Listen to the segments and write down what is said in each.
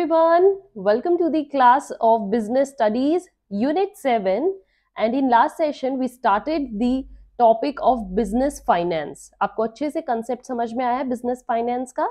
everyone, welcome to the class of Business Studies Unit 7 and in last session we started the topic of business finance. आपको अच्छे से concept समझ में आया business finance का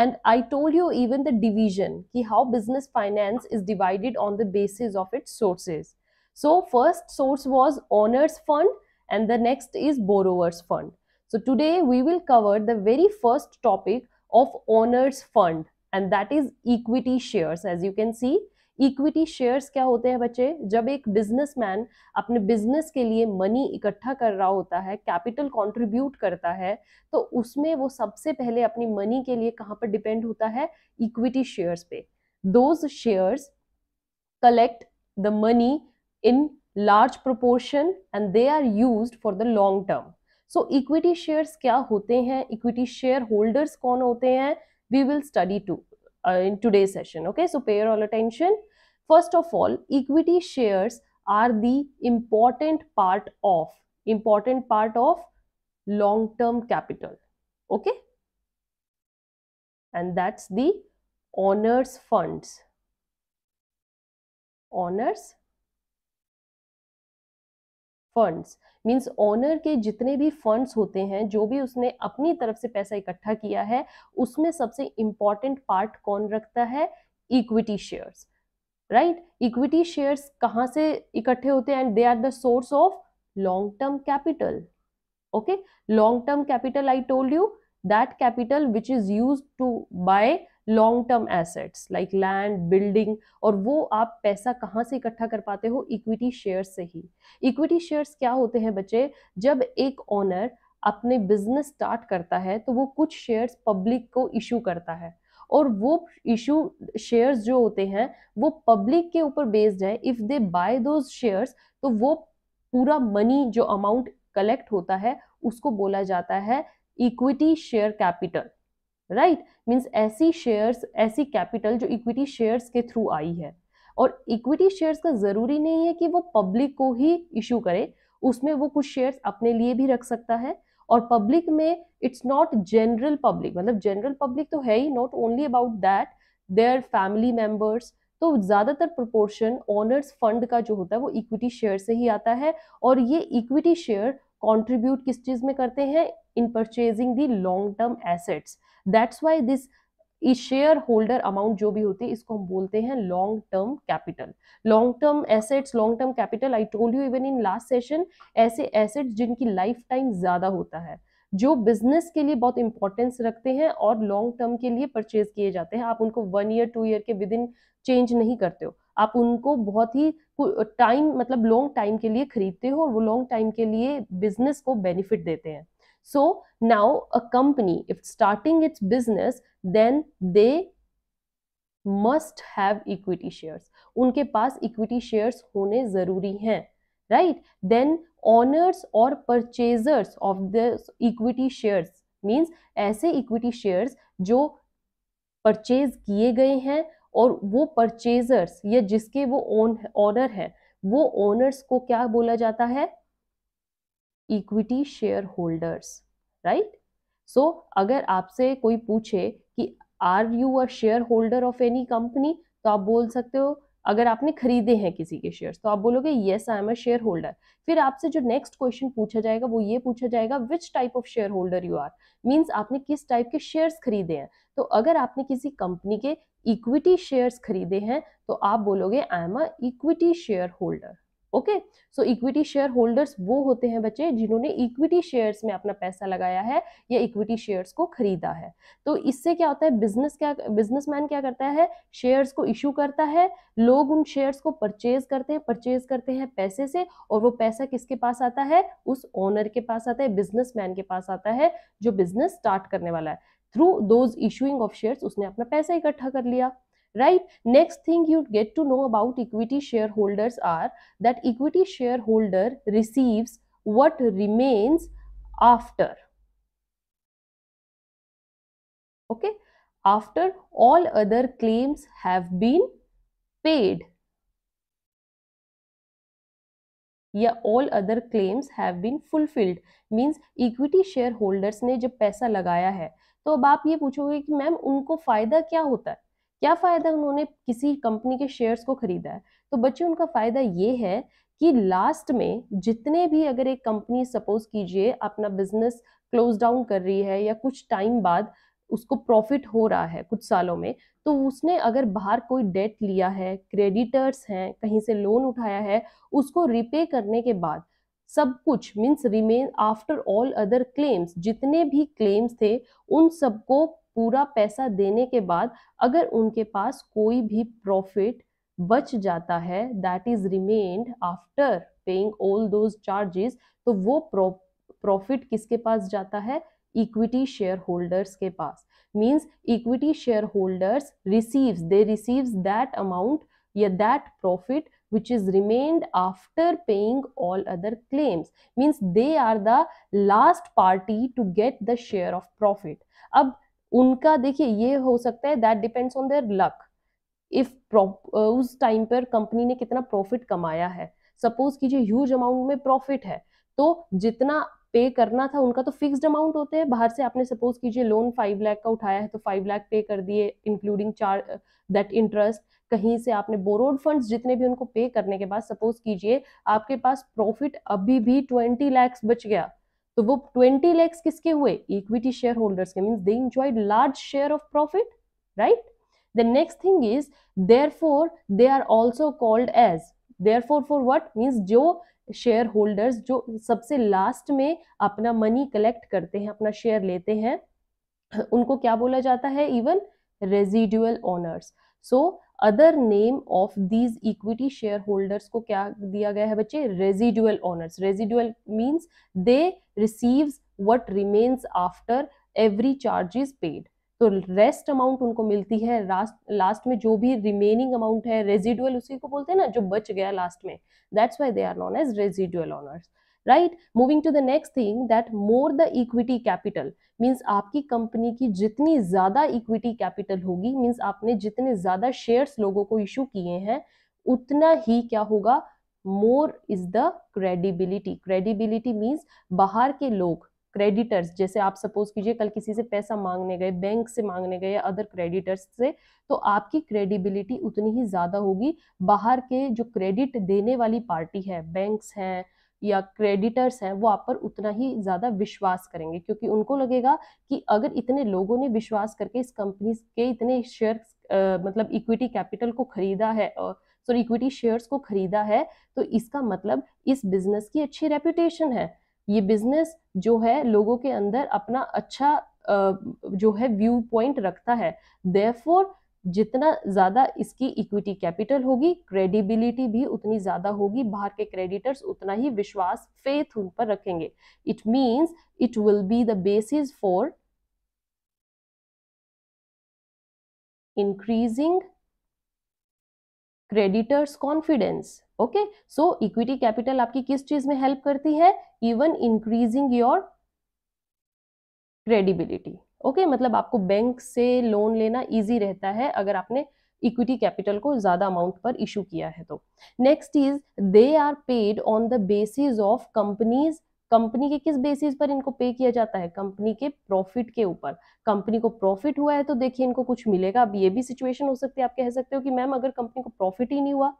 and I told you even the division कि how business finance is divided on the basis of its sources. So first source was owners fund and the next is borrowers fund. So today we will cover the very first topic of owners fund and that is equity shares as you can see equity shares क्या होते हैं बच्चे जब एक businessman अपने business के लिए money इकट्ठा कर रहा होता है कैपिटल कंट्रीब्यूट करता है तो उसमें वो सबसे पहले अपनी मनी के लिए कहाँ पर डिपेंड होता है इक्विटी शेयर्स पे those shares collect the money in large proportion and they are use for the long term so equity shares क्या होते हैं इक्विटी शेयर होल्डर्स कौन होते हैं we will study to uh, in today's session. Okay, so pay your all attention. First of all, equity shares are the important part of important part of long-term capital. Okay, and that's the honors funds honors funds means owner के जितने भी funds होते हैं जो भी उसने अपनी तरफ से पैसा इकट्ठा किया है उसमें सबसे इंपॉर्टेंट पार्ट कौन रखता है equity shares right equity shares कहाँ से इकट्ठे होते हैं and they are the source of long term capital okay long term capital I told you that capital which is use to buy long term assets like land building और वो आप पैसा कहाँ से इकट्ठा कर पाते हो इक्विटी शेयर्स से ही इक्विटी शेयर्स क्या होते हैं बच्चे जब एक ओनर अपने बिजनेस स्टार्ट करता है तो वो कुछ शेयर्स पब्लिक को इशू करता है और वो इशू शेयर्स जो होते हैं वो पब्लिक के ऊपर बेस्ड है if they buy those shares तो वो पूरा मनी जो अमाउंट कलेक्ट होता है उसको बोला जाता है equity share capital right means ऐसी शेयर्स ऐसी कैपिटल जो इक्विटी शेयर्स के थ्रू आई है और इक्विटी शेयर्स का ज़रूरी नहीं है कि वो पब्लिक को ही इशू करे उसमें वो कुछ शेयर्स अपने लिए भी रख सकता है और पब्लिक में इट्स नॉट जनरल पब्लिक मतलब जनरल पब्लिक तो है ही not only about that their family members तो ज़्यादातर प्रोपोर्शन ऑनर्स फंड का जो होता है वो इक्विटी शेयर से ही आता है और ये इक्विटी शेयर कॉन्ट्रीब्यूट किस चीज में करते हैं in purchasing the long term assets that's why this shareholder amount जो भी होती है इसको हम बोलते हैं long term capital long term assets long term capital I told you even in last session ऐसे एसेट्स जिनकी लाइफ टाइम ज्यादा होता है जो बिजनेस के लिए बहुत इंपॉर्टेंस रखते हैं और लॉन्ग टर्म के लिए परचेज किए जाते हैं आप उनको वन ईयर टू ईयर के विद इन चेंज नहीं करते हो आप उनको बहुत ही टाइम मतलब लॉन्ग टाइम के लिए खरीदते हो और वो लॉन्ग टाइम के लिए बिजनेस को बेनिफिट देते हैं so now a company if starting its business then they must have equity shares उनके पास इक्विटी शेयर्स होने जरूरी हैं राइट देन ऑनर्स और purchasers of the equity shares means ऐसे इक्विटी शेयर्स जो परचेज किए गए हैं और वो परचेजर्स या जिसके वो ओन ऑनर है वो ओनर्स को क्या बोला जाता है equity share shareholders right so अगर आपसे कोई पूछे कि are you a shareholder of any company तो आप बोल सकते हो अगर आपने खरीदे हैं किसी के शेयर्स तो आप बोलोगे yes I am a shareholder फिर आपसे जो नेक्स्ट क्वेश्चन पूछा जाएगा वो ये पूछा जाएगा which type of shareholder you are means आपने किस टाइप के शेयर्स खरीदे हैं तो अगर आपने किसी कंपनी के इक्विटी शेयर्स खरीदे हैं तो आप बोलोगे I am a equity shareholder okay so equity share shareholders वो होते हैं बच्चे जिन्होंने इक्विटी शेयर्स में अपना पैसा लगाया है या इक्विटी शेयर्स को खरीदा है तो इससे क्या होता है बिजनेस क्या बिजनेसमैन क्या करता है शेयर्स को इशू करता है लोग उन शेयर्स को परचेज करते हैं परचेज करते हैं पैसे से और वो पैसा किसके पास आता है उस ओनर के पास आता है बिजनेस के पास आता है जो बिजनेस स्टार्ट करने वाला है through those issuing of shares उसने अपना पैसा इकट्ठा कर लिया right next thing you get to know about equity shareholders are that equity shareholder receives what remains after okay after all other claims have been paid या all other claims have been fulfilled means equity share shareholders ने जब पैसा लगाया है तो अब आप ये पूछोगे कि मैम उनको फ़ायदा क्या होता है क्या फ़ायदा उन्होंने किसी कंपनी के शेयर्स को खरीदा है तो बच्चे उनका फ़ायदा ये है कि लास्ट में जितने भी अगर एक कंपनी सपोज कीजिए अपना बिजनेस क्लोज डाउन कर रही है या कुछ टाइम बाद उसको प्रॉफिट हो रहा है कुछ सालों में तो उसने अगर बाहर कोई डेट लिया है क्रेडिटर्स हैं कहीं से लोन उठाया है उसको रिपे करने के बाद सब कुछ means remain after all other claims जितने भी क्लेम्स थे उन सबको पूरा पैसा देने के बाद अगर उनके पास कोई भी प्रॉफिट बच जाता है that is remained after paying all those charges तो वो प्रॉफिट किसके पास जाता है इक्विटी शेयर होल्डर्स के पास means equity share shareholders receives they receives that amount या that profit which is remained after paying all other claims means they are the last party to get the share of profit अब उनका देखिए ये हो सकता है that depends on their luck if उस time पर कंपनी ने कितना प्रॉफिट कमाया है सपोज कीजिए ह्यूज अमाउंट में प्रॉफिट है तो जितना पे करना था उनका तो फिक्स्ड अमाउंट होते हैं बाहर से आपने सपोज कीजिए लोन फाइव लाख का उठाया है तो फाइव लाख पे कर दिए इंक्लूडिंग चार दैट इंटरेस्ट कहीं से आपने बोरोड फंड्स जितने भी उनको पे करने के बाद सपोज कीजिए आपके पास प्रॉफिट अभी भी ट्वेंटी लैक्स बच गया तो वो ट्वेंटी लैक्स किसके हुए इक्विटी शेयर होल्डर्स के means they enjoy large share of profit right the next thing is there for they are also called as there for for what means जो शेयर होल्डर्स जो सबसे लास्ट में अपना money collect करते हैं अपना share लेते हैं उनको क्या बोला जाता है even residual owners so other name of these equity share shareholders को क्या दिया गया है बच्चे residual owners residual means they receive what remains after every charge is paid तो रेस्ट अमाउंट उनको मिलती है लास्ट लास्ट में जो भी रिमेनिंग अमाउंट है रेजिडुअल उसी को बोलते हैं ना जो बच गया लास्ट में that's why they are known as residual owners right moving to the next thing that more the equity capital means आपकी कंपनी की जितनी ज़्यादा इक्विटी कैपिटल होगी मीन्स आपने जितने ज़्यादा शेयर्स लोगों को इशू किए हैं उतना ही क्या होगा more is the credibility credibility means बाहर के लोग क्रेडिटर्स जैसे आप सपोज कीजिए कल किसी से पैसा मांगने गए बैंक से मांगने गए या अदर क्रेडिटर्स से तो आपकी क्रेडिबिलिटी उतनी ही ज़्यादा होगी बाहर के जो क्रेडिट देने वाली पार्टी है बैंक्स हैं या क्रेडिटर्स हैं वो आप पर उतना ही ज़्यादा विश्वास करेंगे क्योंकि उनको लगेगा कि अगर इतने लोगों ने विश्वास करके इस कंपनी के इतने शेयर मतलब इक्विटी कैपिटल को खरीदा है और सॉरी इक्विटी शेयर्स को खरीदा है तो इसका मतलब इस बिजनेस की अच्छी रेपुटेशन है ये बिजनेस जो है लोगों के अंदर अपना अच्छा जो है व्यू पॉइंट रखता है देयरफॉर जितना ज़्यादा इसकी इक्विटी कैपिटल होगी क्रेडिबिलिटी भी उतनी ज़्यादा होगी बाहर के क्रेडिटर्स उतना ही विश्वास फेथ उन पर रखेंगे it means it will be the basis for increasing creditors confidence okay so equity capital आपकी किस चीज में हेल्प करती है even increasing your credibility okay okay, मतलब आपको बैंक से लोन लेना ईजी रहता है अगर आपने इक्विटी कैपिटल को ज्यादा अमाउंट पर इशू किया है तो next is they are paid on the basis of companies company के किस बेसिस पर इनको पे किया जाता है कंपनी के प्रॉफिट के ऊपर कंपनी को प्रॉफिट हुआ है तो देखिए इनको कुछ मिलेगा अब ये भी सिचुएशन हो सकती है आप कह सकते हो कि मैम अगर कंपनी को प्रॉफिट ही नहीं हुआ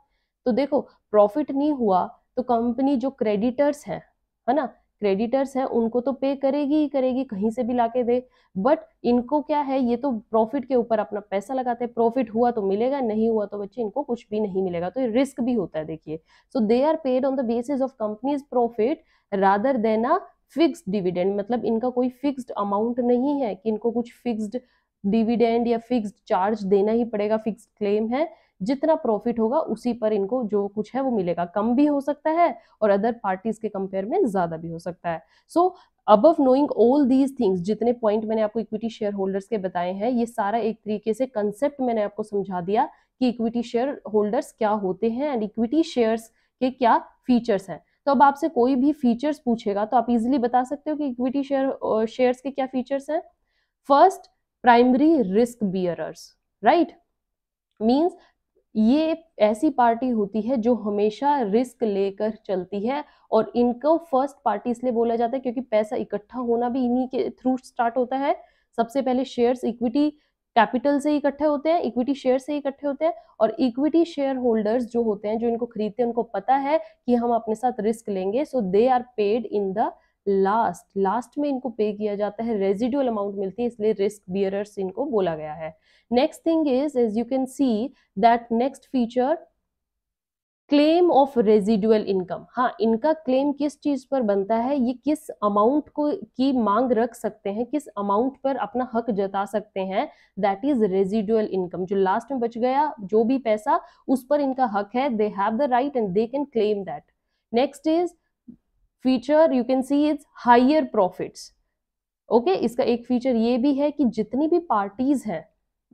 तो देखो प्रॉफिट नहीं हुआ तो कंपनी जो क्रेडिटर्स है है ना क्रेडिटर्स है उनको तो पे करेगी ही करेगी कहीं से भी लाके दे बट इनको क्या है ये तो प्रॉफिट के ऊपर अपना पैसा लगाते हैं प्रॉफिट हुआ तो मिलेगा नहीं हुआ तो बच्चे इनको कुछ भी नहीं मिलेगा तो ये रिस्क भी होता है देखिए so they are paid on the basis of companies profit rather than a fix dividend मतलब इनका कोई फिक्सड अमाउंट नहीं है कि इनको कुछ फिक्स्ड डिविडेंड या फिक्स्ड चार्ज देना ही पड़ेगा फिक्स क्लेम है जितना प्रॉफिट होगा उसी पर इनको जो कुछ है वो मिलेगा कम भी हो सकता है और अदर पार्टीज के कंपेयर में ज्यादा भी हो सकता है सो अब above knowing all these things जितने पॉइंट मैंने आपको इक्विटी शेयर होल्डर्स के बताए हैं ये सारा एक तरीके से कंसेप्ट मैंने आपको समझा दिया कि इक्विटी शेयर होल्डर्स क्या होते हैं एंड इक्विटी शेयर्स के क्या फीचर्स हैं तो अब आपसे कोई भी फीचर्स पूछेगा तो आप इजिली बता सकते हो कि इक्विटी शेयर शेयर्स के क्या फीचर्स हैं first primary risk bearers right means ये ऐसी पार्टी होती है जो हमेशा रिस्क लेकर चलती है और इनको फर्स्ट पार्टी इसलिए बोला जाता है क्योंकि पैसा इकट्ठा होना भी इन्हीं के थ्रू स्टार्ट होता है सबसे पहले शेयर्स इक्विटी कैपिटल से इकट्ठे होते हैं इक्विटी शेयर से इकट्ठे होते हैं और इक्विटी शेयर होल्डर्स जो होते हैं जो इनको खरीदते हैं उनको पता है कि हम अपने साथ रिस्क लेंगे so they are paid in the last last में इनको पे किया जाता है रेजिडुअल अमाउंट मिलती है इसलिए रिस्क बियरर्स इनको बोला गया है next thing is as you can see that next feature claim of residual income हाँ इनका क्लेम किस चीज़ पर बनता है ये किस अमाउंट को की मांग रख सकते हैं किस अमाउंट पर अपना हक जता सकते हैं दैट इज रेजिडुअल इनकम जो लास्ट में बच गया जो भी पैसा उस पर इनका हक है they have the right and they can claim that next is feature you can see is higher profits okay इसका एक फीचर ये भी है कि जितनी भी पार्टीज हैं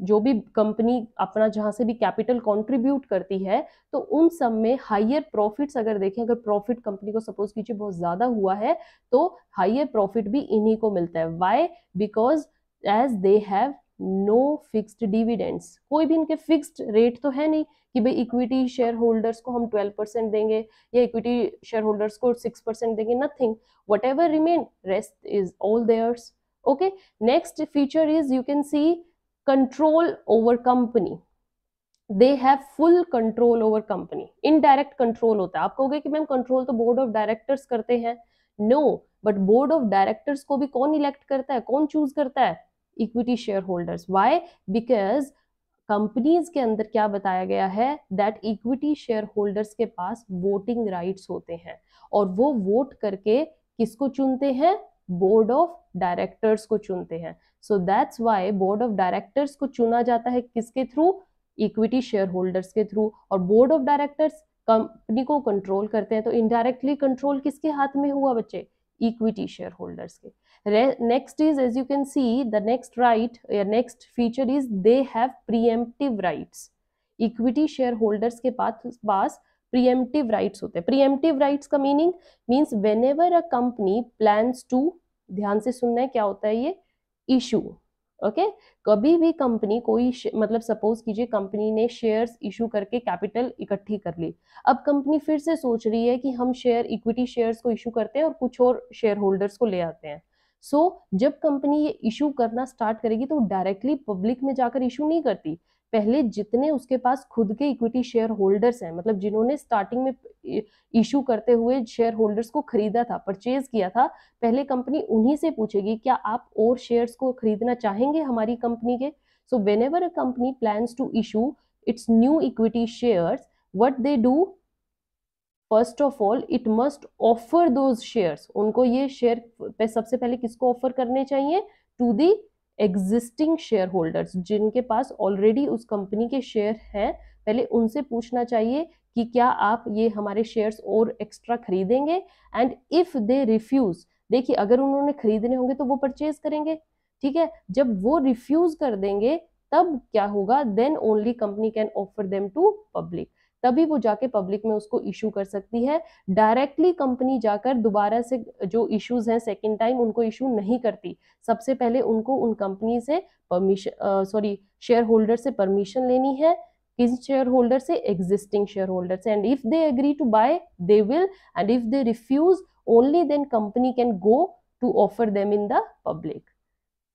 जो भी कंपनी अपना जहाँ से भी कैपिटल कंट्रीब्यूट करती है तो उन सब में हाइयर प्रॉफिट्स अगर देखें अगर प्रॉफिट कंपनी को सपोज कीजिए बहुत ज़्यादा हुआ है तो हाइयर प्रॉफिट भी इन्हीं को मिलता है why because as they have no fixed dividends कोई भी इनके फिक्स्ड रेट तो है नहीं कि भाई इक्विटी शेयर होल्डर्स को हम 12 परसेंट देंगे या इक्विटी शेयर होल्डर्स को 6 परसेंट देंगे nothing whatever remain rest is all theirs okay next feature is you can see control over company they have full control over company indirect control होता है आप कहोगे कि ma'am control तो board of directors करते हैं no but board of directors को भी कौन इलेक्ट करता है कौन चूज करता है equity share holders why because companies के अंदर क्या बताया गया है दैट इक्विटी शेयर होल्डर्स के पास वोटिंग राइट्स होते हैं और वो वोट करके किसको चुनते हैं बोर्ड ऑफ डायरेक्टर्स को चुनते हैं so that's why board of directors को चुना जाता है किसके थ्रू इक्विटी शेयर होल्डर्स के थ्रू और बोर्ड ऑफ डायरेक्टर्स कंपनी को कंट्रोल करते हैं तो इनडायरेक्टली कंट्रोल किसके हाथ में हुआ बच्चे इक्विटी शेयर होल्डर्स के next is as you can see the next right या next feature is they have preemptive rights equity share holders के पास प्रीएम्प्टिव राइट्स होते हैं प्रीएम्प्टिव राइट्स का meaning means whenever a company plans to ध्यान से सुनना है क्या होता है ये इशू ओके okay? कभी भी कंपनी कोई मतलब सपोज कीजिए कंपनी ने शेयर्स इशू करके कैपिटल इकट्ठी कर ली अब कंपनी फिर से सोच रही है कि हम शेयर इक्विटी शेयर्स को इशू करते हैं और कुछ और शेयर होल्डर्स को ले आते हैं सो so, जब कंपनी ये इशू करना स्टार्ट करेगी तो डायरेक्टली पब्लिक में जाकर इशू नहीं करती पहले जितने उसके पास खुद के इक्विटी शेयर होल्डर्स हैं मतलब जिन्होंने स्टार्टिंग में इशू करते हुए शेयर होल्डर्स को खरीदा था परचेज किया था पहले कंपनी उन्हीं से पूछेगी क्या आप और शेयर्स को खरीदना चाहेंगे हमारी कंपनी के so whenever a company plan to issue its new equity share what they do first of all it must offer those shares उनको ये शेयर सबसे पहले किसको ऑफर करने चाहिए to the existing share holders जिनके पास ऑलरेडी उस कंपनी के शेयर हैं पहले उनसे पूछना चाहिए कि क्या आप ये हमारे शेयर्स और एक्स्ट्रा खरीदेंगे एंड इफ़ दे रिफ्यूज़ देखिए अगर उन्होंने खरीदने होंगे तो वो परचेज करेंगे ठीक है जब वो रिफ्यूज़ कर देंगे तब क्या होगा then only company can offer them to public तभी वो जाके पब्लिक में उसको इशू कर सकती है डायरेक्टली कंपनी जाकर दोबारा से जो इश्यूज हैं सेकेंड टाइम उनको इशू नहीं करती सबसे पहले उनको उन कंपनी से परमिशन सॉरी शेयर होल्डर से परमिशन लेनी है किस शेयर होल्डर से एग्जिस्टिंग शेयर होल्डर से and if they agree to buy they will and if they refuse only then company can go to offer them in the public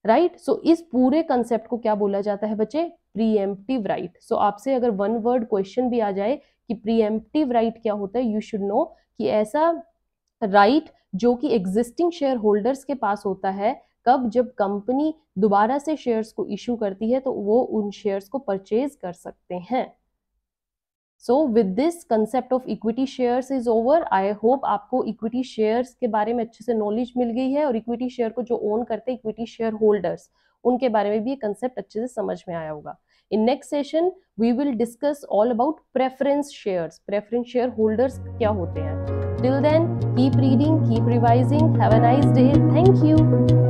right so इस पूरे concept को क्या बोला जाता है बच्चे प्रीएम्प्टिव राइट सो आपसे अगर वन वर्ड क्वेश्चन भी आ जाए कि प्रीएम्प्टिव राइट right क्या होता है यू शुड नो कि ऐसा राइट right जो कि एग्जिस्टिंग शेयर होल्डर्स के पास होता है कब जब कंपनी दोबारा से शेयर्स को इशू करती है तो वो उन शेयर्स को परचेज कर सकते हैं so with this concept of equity shares is over I hope आपको इक्विटी शेयर्स के बारे में अच्छे से नॉलेज मिल गई है और इक्विटी शेयर को जो ओन करते हैं इक्विटी शेयर होल्डर्स उनके बारे में भी ये कंसेप्ट अच्छे से समझ में आया होगा in next session we will discuss all about preference shares preference share holders क्या होते हैं till then keep reading keep revising have a nice day thank you